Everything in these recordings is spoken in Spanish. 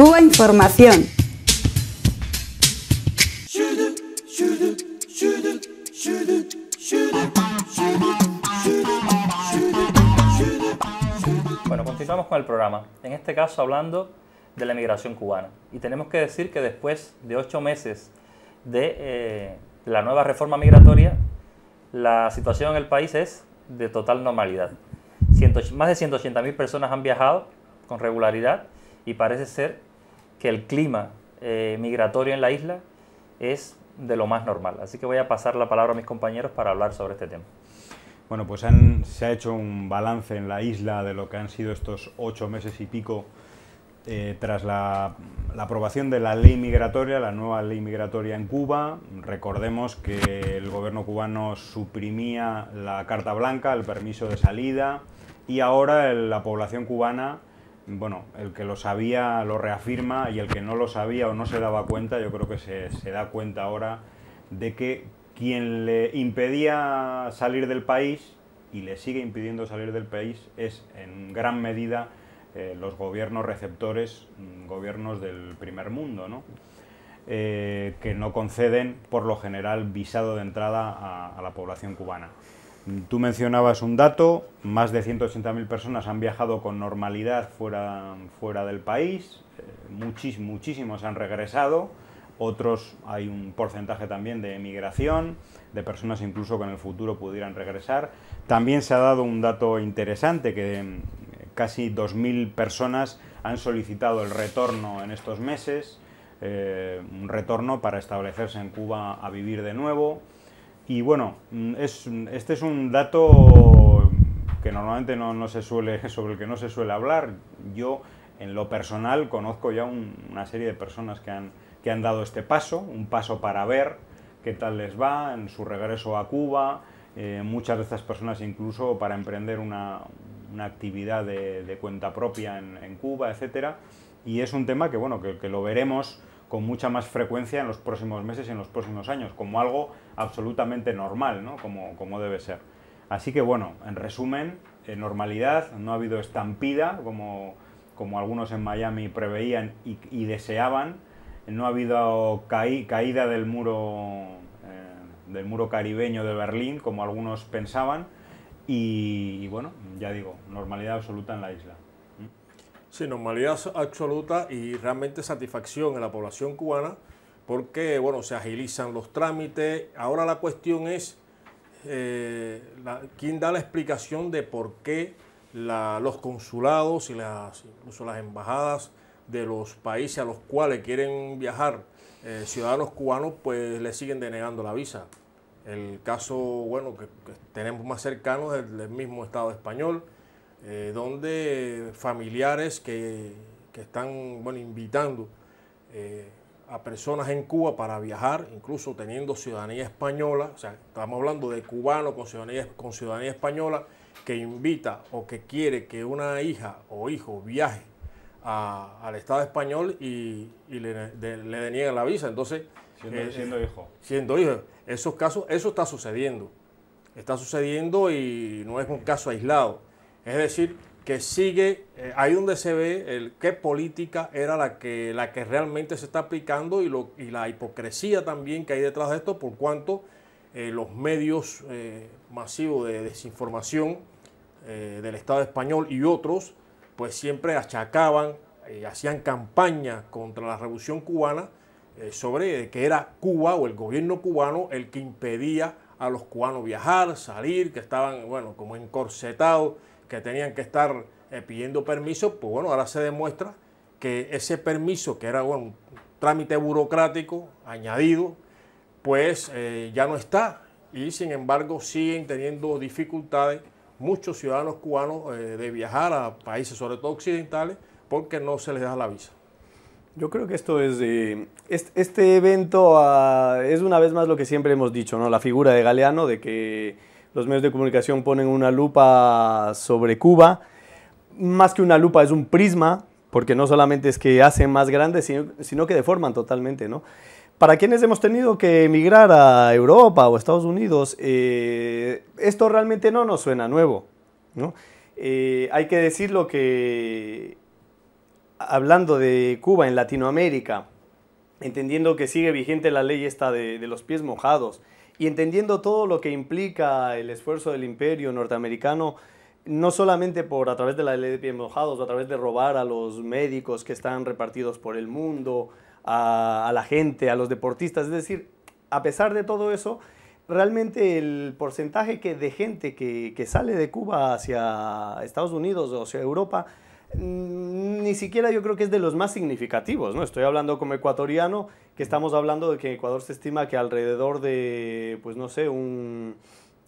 Cuba Información. Bueno, continuamos con el programa, en este caso hablando de la emigración cubana. Y tenemos que decir que después de ocho meses de eh, la nueva reforma migratoria, la situación en el país es de total normalidad. más de 180.000 personas han viajado con regularidad y parece ser que el clima eh, migratorio en la isla es de lo más normal. Así que voy a pasar la palabra a mis compañeros para hablar sobre este tema. Bueno, pues se ha hecho un balance en la isla de lo que han sido estos ocho meses y pico eh, tras la, aprobación de la ley migratoria, la nueva ley migratoria en Cuba. Recordemos que el gobierno cubano suprimía la Carta Blanca, el permiso de salida, y ahora la población cubana bueno, el que lo sabía lo reafirma y el que no lo sabía o no se daba cuenta, yo creo que se, da cuenta ahora de que quien le impedía salir del país y le sigue impidiendo salir del país es en gran medida eh, los gobiernos receptores, mm, gobiernos del primer mundo, ¿no? Eh, que no conceden por lo general visado de entrada a la población cubana. Tú mencionabas un dato, más de 180.000 personas han viajado con normalidad fuera, del país, eh, muchísimos han regresado, otros hay un porcentaje también de emigración, de personas incluso que en el futuro pudieran regresar. También se ha dado un dato interesante que eh, casi 2.000 personas han solicitado el retorno en estos meses, eh, un retorno para establecerse en Cuba a vivir de nuevo. Y bueno, mm, es, mm, este es un dato que normalmente no, no, se suele, sobre el que no se suele hablar. Yo, en lo personal, conozco ya una serie de personas que han, que han dado este paso, un paso para ver qué tal les va en su regreso a Cuba. Eh, muchas de estas personas incluso para emprender una, actividad de, cuenta propia en, Cuba, etcétera. Y es un tema que, bueno, que lo veremos con mucha más frecuencia en los próximos meses y en los próximos años, como algo absolutamente normal, ¿no? como, como debe ser. Así que bueno, en resumen, eh, normalidad, no ha habido estampida como, como algunos en Miami preveían y, deseaban, no ha habido caída del muro, eh, del muro caribeño de Berlín como algunos pensaban y bueno, ya digo, normalidad absoluta en la isla. Sí, normalidad absoluta y realmente satisfacción en la población cubana porque, bueno, se agilizan los trámites. Ahora la cuestión es eh, quién da la explicación de por qué los consulados y las, incluso las embajadas de los países a los cuales quieren viajar eh, ciudadanos cubanos, pues le siguen denegando la visa. El caso, bueno, que, tenemos más cercano es del mismo Estado español, eh, donde familiares que, están bueno, invitando eh, a personas en Cuba para viajar, incluso teniendo ciudadanía española, o sea, estamos hablando de cubanos con ciudadanía, con ciudadanía española, que invita o que quiere que una hija o hijo viaje al Estado español y, le, deniegan la visa. Entonces, siendo, eh, siendo, hijo. Siendo hijo. Esos casos, eso está sucediendo. Está sucediendo y no es un caso aislado. Es decir, que sigue eh, ahí donde se ve el, qué política era la que, la que realmente se está aplicando y, lo, y la hipocresía también que hay detrás de esto, por cuanto eh, los medios eh, masivos de desinformación del Estado español y otros, pues siempre achacaban y hacían campaña contra la revolución cubana sobre que era Cuba o el gobierno cubano el que impedía a los cubanos viajar, salir, que estaban, bueno, como encorsetados que tenían que estar eh, pidiendo permiso, pues bueno, ahora se demuestra que ese permiso, que era un trámite burocrático añadido, pues eh, ya no está y sin embargo siguen teniendo dificultades muchos ciudadanos cubanos eh, de viajar a países, sobre todo occidentales, porque no se les da la visa. Yo creo que esto es. este, evento ah, es una vez más lo que siempre hemos dicho, ¿no? La figura de Galeano, de que los medios de comunicación ponen una lupa sobre Cuba. Más que una lupa, es un prisma, porque no solamente es que hacen más grande, sino, que deforman totalmente, ¿no? Para quienes hemos tenido que emigrar a Europa o a Estados Unidos, eh, esto realmente no nos suena nuevo, eh, hay que decirlo que hablando de Cuba en Latinoamérica, entendiendo que sigue vigente la ley esta de los pies mojados, y entendiendo todo lo que implica el esfuerzo del imperio norteamericano, no solamente por a través de la ley de pies mojados, o a través de robar a los médicos que están repartidos por el mundo, a, la gente, a los deportistas, es decir, a pesar de todo eso, realmente el porcentaje que, de gente que, que, sale de Cuba hacia Estados Unidos o hacia Europa Mm, ni siquiera yo creo que es de los más significativos, ¿no? Estoy hablando como ecuatoriano, que estamos hablando de que en Ecuador se estima que alrededor de, pues no sé, un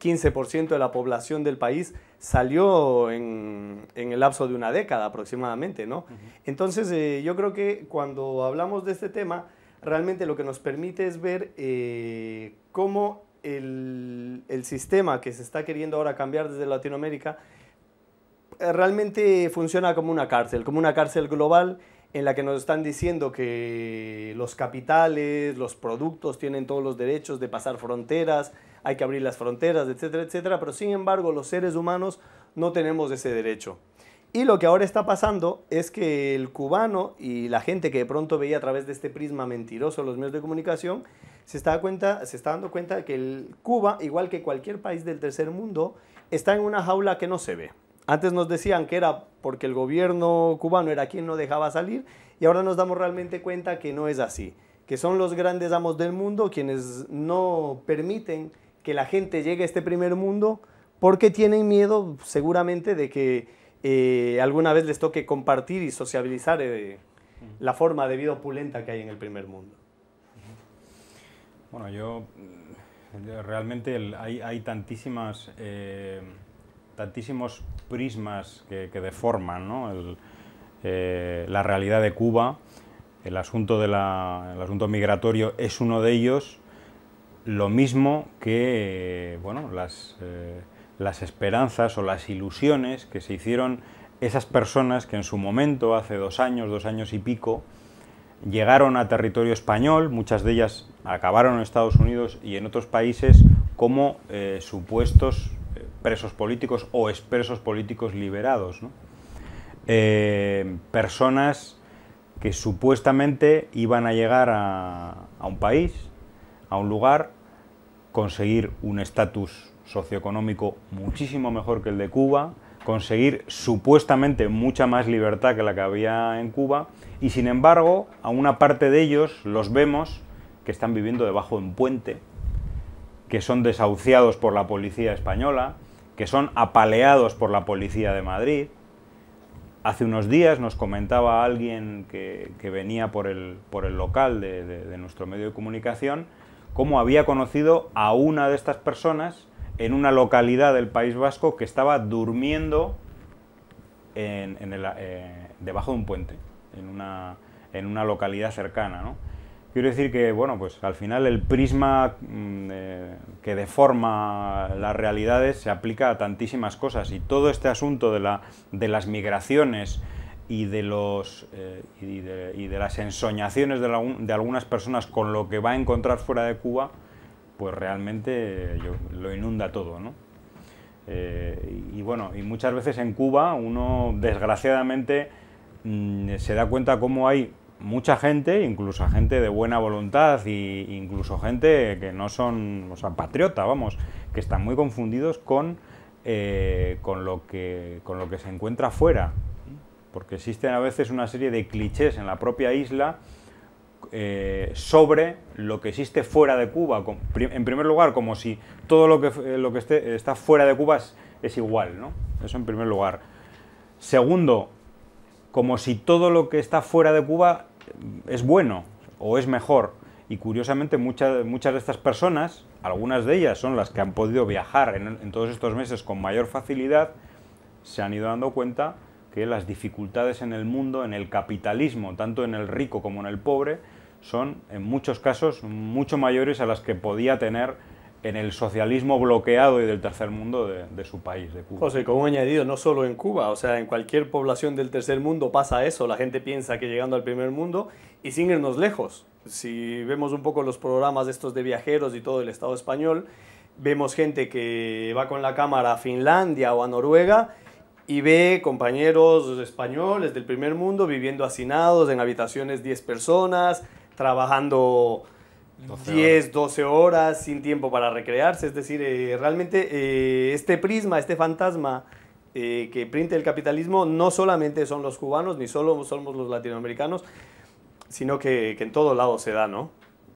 15% de la población del país salió en, el lapso de una década aproximadamente, ¿no? Entonces, eh, yo creo que cuando hablamos de este tema, realmente lo que nos permite es ver eh, cómo el, el, sistema que se está queriendo ahora cambiar desde Latinoamérica eh, realmente funciona como una cárcel, como una cárcel global en la que nos están diciendo que los capitales, los productos tienen todos los derechos de pasar fronteras, hay que abrir las fronteras, etcétera, etcétera, pero sin embargo los seres humanos no tenemos ese derecho. Y lo que ahora está pasando es que el cubano y la gente que de pronto veía a través de este prisma mentiroso los medios de comunicación, se está, dando cuenta de que Cuba, igual que cualquier país del tercer mundo, está en una jaula que no se ve. Antes nos decían que era porque el gobierno cubano era quien no dejaba salir y ahora nos damos realmente cuenta que no es así, que son los grandes amos del mundo quienes no permiten que la gente llegue a este primer mundo porque tienen miedo seguramente de que eh, alguna vez les toque compartir y sociabilizar eh, la forma de vida opulenta que hay en el primer mundo. Bueno, yo eh, realmente hay, tantísimas tantísimos prismas que, deforman eh, la realidad de Cuba. El asunto, asunto migratorio es uno de ellos, lo mismo que eh, bueno, las, eh, las esperanzas o las ilusiones que se hicieron esas personas que en su momento, hace dos años, dos años y pico, llegaron a territorio español, muchas de ellas acabaron en Estados Unidos y en otros países como supuestos presos políticos o expresos políticos liberados, eh, personas que supuestamente iban a llegar a, a un país, a un lugar, conseguir un estatus socioeconómico muchísimo mejor que el de Cuba, conseguir supuestamente mucha más libertad que la que había en Cuba, y sin embargo a una parte de ellos los vemos que están viviendo debajo de un puente, que son desahuciados por la policía española, que son apaleados por la policía de Madrid. Hace unos días nos comentaba alguien que, venía por el, local de, nuestro medio de comunicación cómo había conocido a una de estas personas en una localidad del País Vasco que estaba durmiendo eh, debajo de un puente, en una, en una localidad cercana. ¿no? Quiero decir que, bueno, pues al final el prisma mm, eh, que deforma las realidades se aplica a tantísimas cosas y todo este asunto de, la, de las migraciones y de, los, eh, y, de, las ensoñaciones de, algunas personas con lo que va a encontrar fuera de Cuba, pues realmente eh, lo inunda todo, y, bueno, y muchas veces en Cuba uno desgraciadamente mm, se da cuenta cómo hay mucha gente, incluso gente de buena voluntad e incluso gente que no son, o sea, patriota, vamos, que están muy confundidos con, eh, con, lo, que, con lo que se encuentra fuera. Porque existen a veces una serie de clichés en la propia isla eh, sobre lo que existe fuera de Cuba. En primer lugar, como si todo lo que, eh, lo que está fuera de Cuba es, es igual, ¿no? Eso en primer lugar. Segundo, como si todo lo que está fuera de Cuba es bueno o es mejor. Y curiosamente muchas, muchas de estas personas, algunas de ellas son las que han podido viajar en todos estos meses con mayor facilidad, se han ido dando cuenta que las dificultades en el mundo, en el capitalismo, tanto en el rico como en el pobre, son en muchos casos mucho mayores a las que podía tener en el socialismo bloqueado y del tercer mundo de, su país, de Cuba. José, como un añadido, no solo en Cuba, o sea, en cualquier población del tercer mundo pasa eso, la gente piensa que llegando al primer mundo y sin irnos lejos, si vemos un poco los programas estos de viajeros y todo el Estado español, vemos gente que va con la cámara a Finlandia o a Noruega y ve compañeros españoles del primer mundo viviendo hacinados en habitaciones 10 personas, trabajando 10, 12 horas, sin tiempo para recrearse. Es decir, eh, realmente eh, este prisma, este fantasma eh, que printa el capitalismo, no solamente son los cubanos, ni solo somos los latinoamericanos, sino que, que en todo lado se da, ¿no?